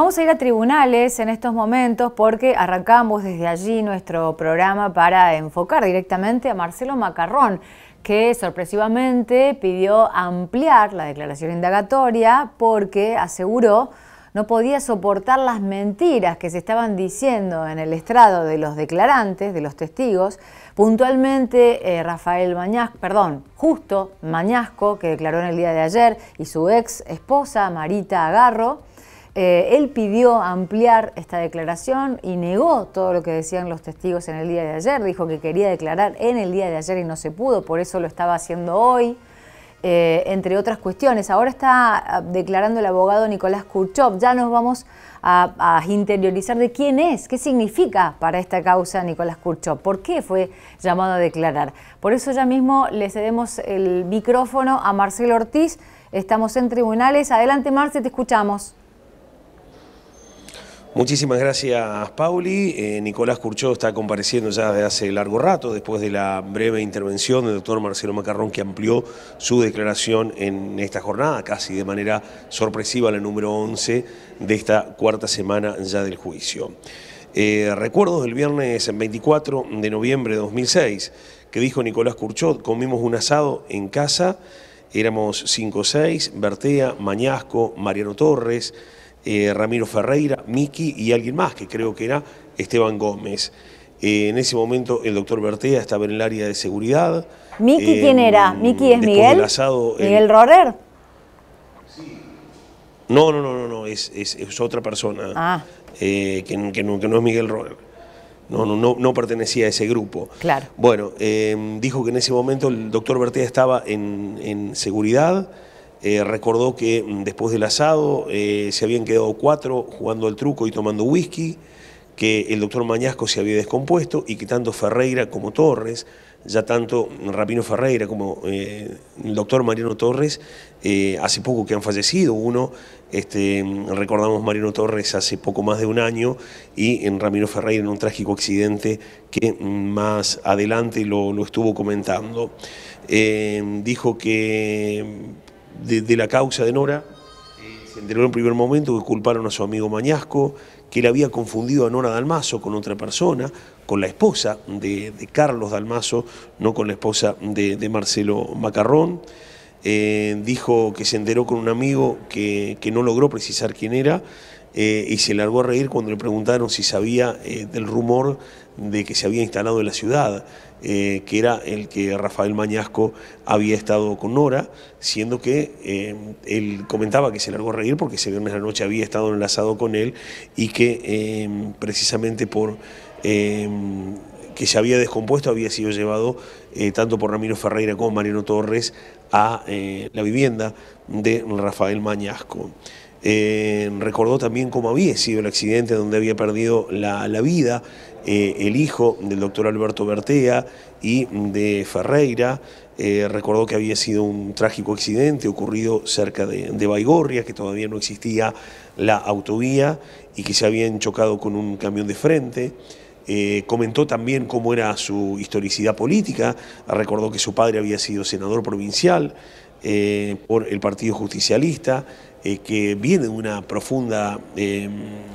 vamos a ir a tribunales en estos momentos porque arrancamos desde allí nuestro programa para enfocar directamente a Marcelo Macarrón, que sorpresivamente pidió ampliar la declaración indagatoria porque aseguró no podía soportar las mentiras que se estaban diciendo en el estrado de los declarantes, de los testigos, puntualmente eh, Rafael Mañasco, perdón, justo Mañasco, que declaró en el día de ayer, y su ex esposa Marita Agarro, eh, él pidió ampliar esta declaración y negó todo lo que decían los testigos en el día de ayer. Dijo que quería declarar en el día de ayer y no se pudo, por eso lo estaba haciendo hoy. Eh, entre otras cuestiones. Ahora está ah, declarando el abogado Nicolás Kurchov. Ya nos vamos a, a, interiorizar de quién es, qué significa para esta causa Nicolás Kurchov, por qué fue llamado a declarar. Por eso ya mismo le cedemos el micrófono a Marcelo Ortiz. Estamos en tribunales. Adelante, Marce, te escuchamos. Muchísimas gracias, Pauli. Eh, Nicolás Curchó está compareciendo ya desde hace largo rato, después de la breve intervención del doctor Marcelo Macarrón, que amplió su declaración en esta jornada, casi de manera sorpresiva, la número 11 de esta cuarta semana ya del juicio. Eh, recuerdos del viernes 24 de noviembre de 2006, que dijo Nicolás Curchot, comimos un asado en casa, éramos 5 o 6, Bertea, Mañasco, Mariano Torres, eh, Ramiro Ferreira, Miki y alguien más, que creo que era Esteban Gómez. Eh, en ese momento el doctor Bertea estaba en el área de seguridad. ¿Miki quién eh, era? ¿Miki es Miguel? ¿Miguel el... No, no, no, no, es, otra persona ah. que, no, es Miguel Rorer. No, no, no, pertenecía a ese grupo. Claro. Bueno, dijo que en ese momento el doctor Bertea estaba en seguridad eh, recordó que mm, después del asado eh, se habían quedado cuatro jugando al truco y tomando whisky, que el doctor Mañasco se había descompuesto y que tanto Ferreira como Torres, ya tanto Ramiro Ferreira como eh, el doctor Mariano Torres, hace poco que han fallecido. Uno, este, mm, recordamos Mariano Torres hace poco más de un año y en mm, Ramiro Ferreira en un trágico accidente que más adelante lo, lo estuvo comentando. dijo que de, la causa de Nora. Se enteró en un primer momento que culparon a su amigo Mañasco, que él había confundido a Nora Dalmazo con otra persona, con la esposa de, Carlos Dalmazo, no con la esposa de, Marcelo Macarrón. Eh, dijo que se enteró con un amigo que, que no logró precisar quién era, eh, y se largó a reír cuando le preguntaron si sabía eh, del rumor de que se había instalado en la ciudad, eh, que era el que Rafael Mañasco había estado con Nora, siendo que él comentaba que se largó a reír porque ese viernes la noche había estado enlazado con él y que precisamente por que se había descompuesto había sido llevado tanto por Ramiro Ferreira como Mariano Torres a la vivienda de Rafael Mañasco. Eh, recordó también cómo había sido el accidente donde había perdido la, vida eh, el hijo del doctor Alberto Bertea y de Ferreira. Eh, recordó que había sido un trágico accidente ocurrido cerca de, de Baigorria, que todavía no existía la autovía y que se habían chocado con un camión de frente. comentó también cómo era su historicidad política, recordó que su padre había sido senador provincial, eh, por el Partido Justicialista, eh, que viene de una profunda eh,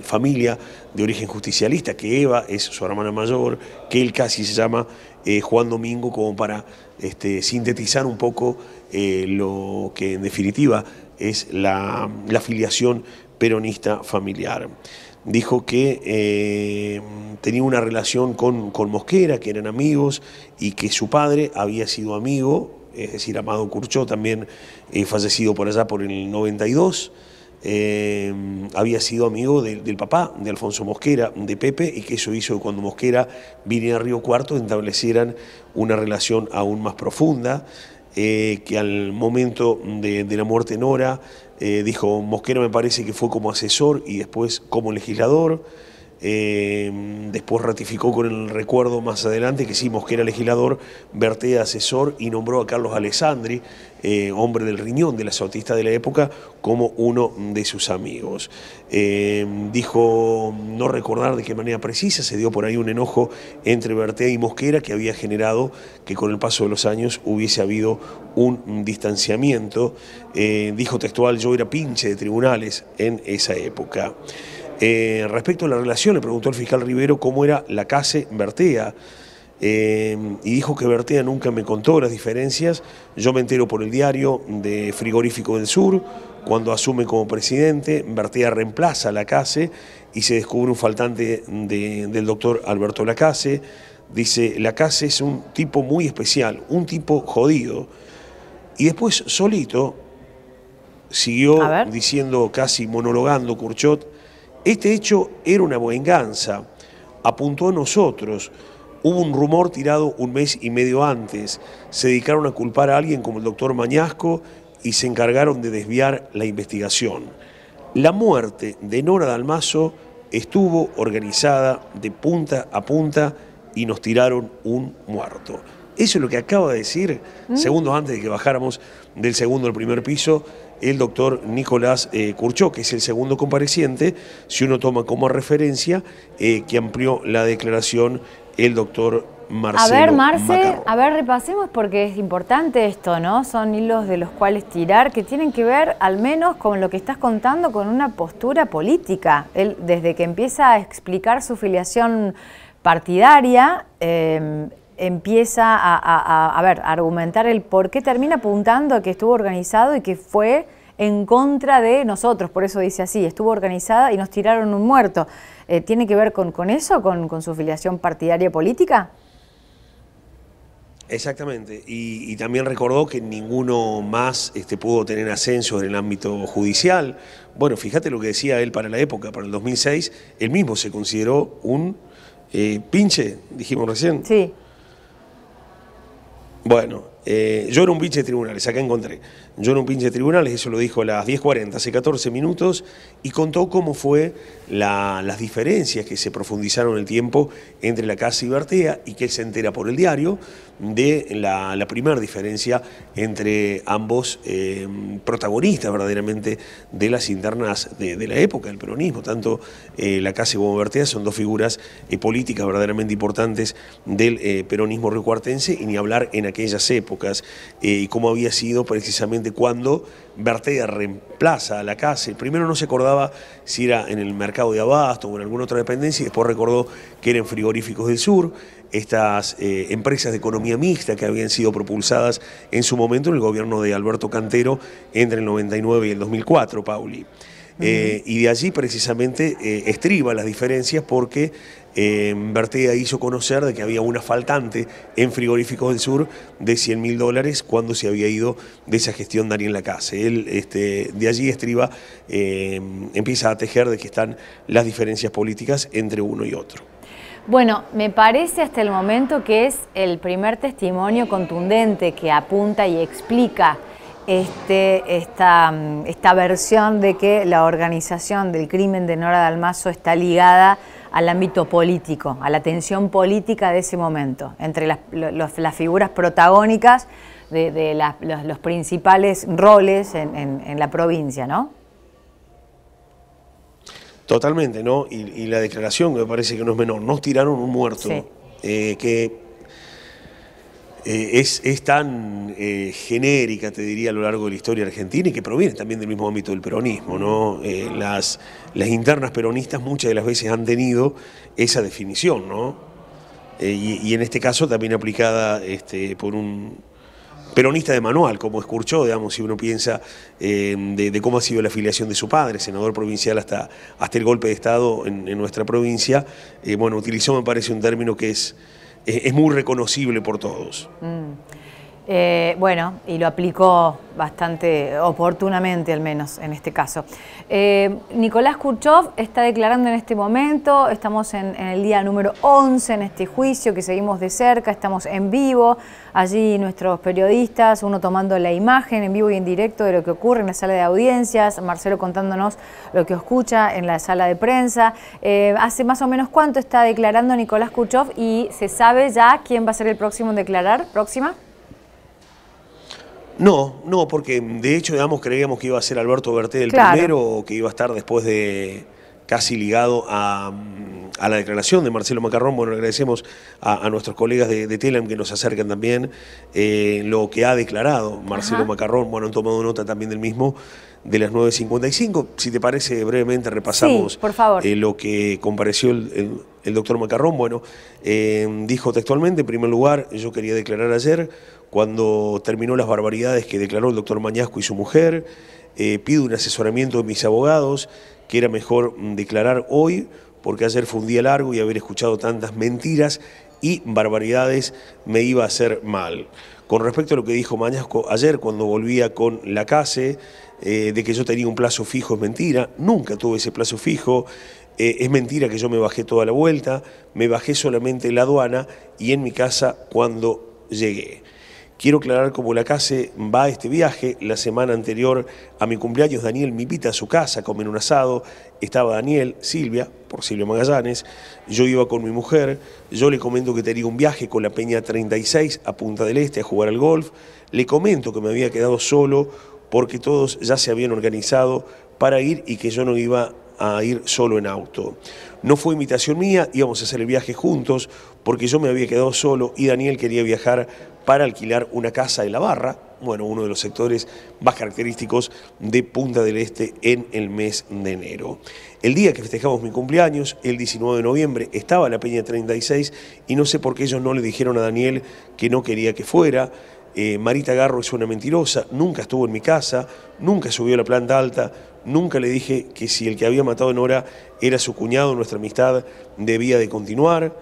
familia de origen justicialista, que Eva es su hermana mayor, que él casi se llama Juan Domingo, como para este, sintetizar un poco lo que en definitiva es la, filiación peronista familiar dijo que tenía una relación con, Mosquera, que eran amigos, y que su padre había sido amigo es decir, Amado Curchó, también eh, fallecido por allá por el 92. Eh, había sido amigo del papá de Alfonso Mosquera, de Pepe, y que eso hizo que cuando Mosquera viniera a Río Cuarto establecieran una relación aún más profunda, eh, que al momento de, la muerte en Nora dijo, Mosquera me parece que fue como asesor y después como legislador. Em, después ratificó con el recuerdo más adelante que sí, Mosquera legislador, Berté asesor y nombró a Carlos Alessandri, eh, hombre del riñón de la sautista de la época, como uno de sus amigos. Em, dijo no recordar de qué manera precisa, se dio por ahí un enojo entre Berté y Mosquera que había generado que con el paso de los años hubiese habido un distanciamiento. Eh, dijo textual, yo era pinche de tribunales en esa época. Eh, respecto a la relación, le preguntó al fiscal Rivero cómo era la case Bertea. Eh, y dijo que Bertea nunca me contó las diferencias. Yo me entero por el diario de Frigorífico del Sur, cuando asume como presidente, Bertea reemplaza a Lacase y se descubre un faltante del doctor Alberto Lacase. Dice, Lacase es un tipo muy especial, un tipo jodido. Y después, solito, siguió diciendo, casi monologando Curchot, este hecho era una venganza, apuntó a nosotros. Hubo un rumor tirado un mes y medio antes. Se dedicaron a culpar a alguien como el doctor Mañasco y se encargaron de desviar la investigación. La muerte de Nora Dalmazo estuvo organizada de punta a punta y nos tiraron un muerto. Eso es lo que acaba de decir, ¿Mm? segundos antes de que bajáramos del segundo al primer piso, el doctor Nicolás eh, Curchó, que es el segundo compareciente, si uno toma como referencia eh, que amplió la declaración el doctor Marcelo. A ver, Marce, a ver, repasemos porque es importante esto, ¿no? Son hilos de los cuales tirar que tienen que ver al menos con lo que estás contando con una postura política. Él, desde que empieza a explicar su filiación partidaria, eh, empieza a, argumentar el por qué termina apuntando a que estuvo organizado y que fue en contra de nosotros, por eso dice así, estuvo organizada y nos tiraron un muerto. Eh, ¿Tiene que ver con, eso, con, su filiación partidaria política? Exactamente, y, también recordó que ninguno más este, pudo tener ascenso en el ámbito judicial. Bueno, fíjate lo que decía él para la época, para el 2006, él mismo se consideró un eh, pinche, dijimos recién. Sí. Bueno, eh, yo era un pinche de tribunales, acá encontré. Yo era un pinche de tribunales, eso lo dijo a las 10.40, hace 14 minutos, y contó cómo fue las diferencias que se profundizaron en el tiempo entre la casa y Bertea, y que él se entera por el diario de la, primera diferencia entre ambos eh, protagonistas verdaderamente de las internas de, la época del peronismo. Tanto eh, la casa como Bertea son dos figuras políticas verdaderamente importantes del peronismo recuartense, y ni hablar en aquella épocas eh, y cómo había sido precisamente cuando Bertea reemplaza a la casa. Primero no se acordaba si era en el mercado de abasto o en alguna otra dependencia y después recordó que eran frigoríficos del sur, estas eh, empresas de economía mixta que habían sido propulsadas en su momento en el gobierno de Alberto Cantero entre el 99 y el 2004, Pauli. Eh, y de allí precisamente eh, estriba las diferencias porque eh, Bertea hizo conocer de que había una faltante en frigoríficos del sur de 100 mil dólares cuando se había ido de esa gestión Daniel Lacase. Él este, de allí estriba, eh, empieza a tejer de que están las diferencias políticas entre uno y otro. Bueno, me parece hasta el momento que es el primer testimonio contundente que apunta y explica este, esta, esta, versión de que la organización del crimen de Nora Dalmazo está ligada al ámbito político, a la tensión política de ese momento, entre las, figuras protagónicas de, los, principales roles en, la provincia, ¿no? Totalmente, ¿no? Y, la declaración, que me parece que no es menor, nos tiraron un muerto, eh, que eh, es, tan eh, genérica, te diría, a lo largo de la historia argentina y que proviene también del mismo ámbito del peronismo. ¿no? Eh, las, las internas peronistas muchas de las veces han tenido esa definición, ¿no? Y, en este caso también aplicada este, por un peronista de manual, como escuchó, digamos, si uno piensa de, cómo ha sido la afiliación de su padre, senador provincial hasta, hasta el golpe de Estado en, nuestra provincia, bueno, utilizó, me parece, un término que es es muy reconocible por todos. Mm. Eh, bueno, y lo aplicó bastante oportunamente, al menos en este caso. Eh, Nicolás Kurchov está declarando en este momento, estamos en, el día número 11 en este juicio que seguimos de cerca, estamos en vivo, allí nuestros periodistas, uno tomando la imagen en vivo y en directo de lo que ocurre en la sala de audiencias, Marcelo contándonos lo que escucha en la sala de prensa. Eh, ¿Hace más o menos cuánto está declarando Nicolás Kurchov y se sabe ya quién va a ser el próximo en declarar? ¿Próxima? No, no, porque de hecho, digamos, creíamos que iba a ser Alberto Berté el primero que iba a estar después de casi ligado a, la declaración de Marcelo Macarrón. Bueno, agradecemos a, nuestros colegas de, Telem que nos acercan también eh, lo que ha declarado Marcelo Macarrón. Bueno, han tomado nota también del mismo de las 9.55. Si te parece, brevemente repasamos eh, lo que compareció el, doctor Macarrón. Bueno, eh, dijo textualmente, en primer lugar, yo quería declarar ayer, cuando terminó las barbaridades que declaró el doctor Mañasco y su mujer, eh, pido un asesoramiento de mis abogados, que era mejor mm, declarar hoy, porque ayer fue un día largo y haber escuchado tantas mentiras y barbaridades me iba a hacer mal con respecto a lo que dijo Mañasco ayer cuando volvía con la case, eh, de que yo tenía un plazo fijo, es mentira, nunca tuve ese plazo fijo, eh, es mentira que yo me bajé toda la vuelta, me bajé solamente la aduana y en mi casa cuando llegué. Quiero aclarar cómo la casa va a este viaje. La semana anterior a mi cumpleaños, Daniel me invita a su casa a comer un asado. Estaba Daniel, Silvia, por Silvia Magallanes. Yo iba con mi mujer. Yo le comento que tenía un viaje con la Peña 36 a Punta del Este a jugar al golf. Le comento que me había quedado solo porque todos ya se habían organizado para ir y que yo no iba a ir solo en auto. No fue invitación mía, íbamos a hacer el viaje juntos porque yo me había quedado solo y Daniel quería viajar para alquilar una casa de La Barra, bueno, uno de los sectores más característicos de Punta del Este en el mes de enero. El día que festejamos mi cumpleaños, el 19 de noviembre, estaba la Peña 36 y no sé por qué ellos no le dijeron a Daniel que no quería que fuera. Eh, Marita Garro es una mentirosa, nunca estuvo en mi casa, nunca subió a la planta alta, nunca le dije que si el que había matado a Nora era su cuñado, nuestra amistad debía de continuar.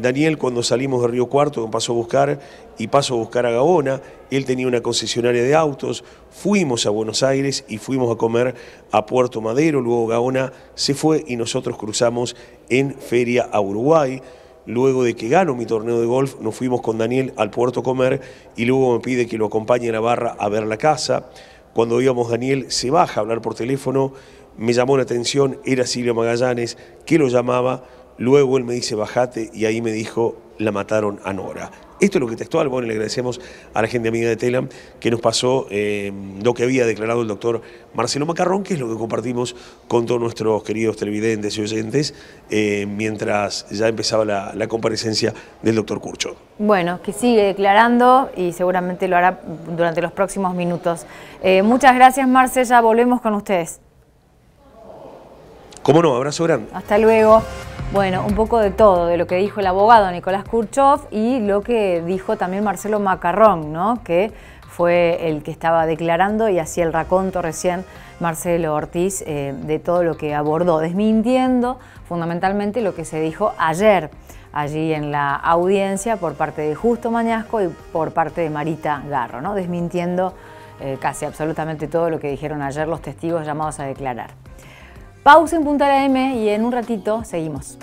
Daniel, cuando salimos de Río Cuarto, pasó a buscar y paso a buscar a Gabona. Él tenía una concesionaria de autos. Fuimos a Buenos Aires y fuimos a comer a Puerto Madero. Luego Gabona se fue y nosotros cruzamos en feria a Uruguay. Luego de que gano mi torneo de golf, nos fuimos con Daniel al puerto a comer y luego me pide que lo acompañe a la barra a ver la casa. Cuando íbamos, Daniel se baja a hablar por teléfono. Me llamó la atención, era Silvio Magallanes que lo llamaba Luego él me dice, bajate, y ahí me dijo, la mataron a Nora. Esto es lo que textual, y le agradecemos a la gente amiga de Telam que nos pasó eh, lo que había declarado el doctor Marcelo Macarrón, que es lo que compartimos con todos nuestros queridos televidentes y oyentes, eh, mientras ya empezaba la, comparecencia del doctor Curcho. Bueno, que sigue declarando y seguramente lo hará durante los próximos minutos. Eh, muchas gracias, Marcela, volvemos con ustedes. Cómo no, abrazo grande. Hasta luego. Bueno, un poco de todo, de lo que dijo el abogado Nicolás Kurchov y lo que dijo también Marcelo Macarrón, ¿no? que fue el que estaba declarando y hacía el raconto recién Marcelo Ortiz eh, de todo lo que abordó, desmintiendo fundamentalmente lo que se dijo ayer allí en la audiencia por parte de Justo Mañasco y por parte de Marita Garro, ¿no? desmintiendo eh, casi absolutamente todo lo que dijeron ayer los testigos llamados a declarar. Pausa en Punta M y en un ratito seguimos.